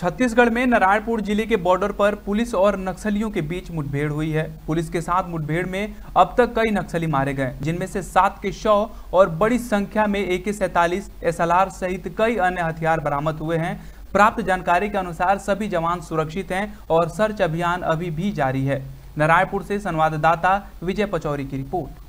छत्तीसगढ़ में नारायणपुर जिले के बॉर्डर पर पुलिस और नक्सलियों के बीच मुठभेड़ हुई है पुलिस के साथ मुठभेड़ में अब तक कई नक्सली मारे गए जिनमें से सात के शव और बड़ी संख्या में ए के सैतालीस एस सहित कई अन्य हथियार बरामद हुए हैं प्राप्त जानकारी के अनुसार सभी जवान सुरक्षित हैं और सर्च अभियान अभी भी जारी है नारायणपुर से संवाददाता विजय पचौरी की रिपोर्ट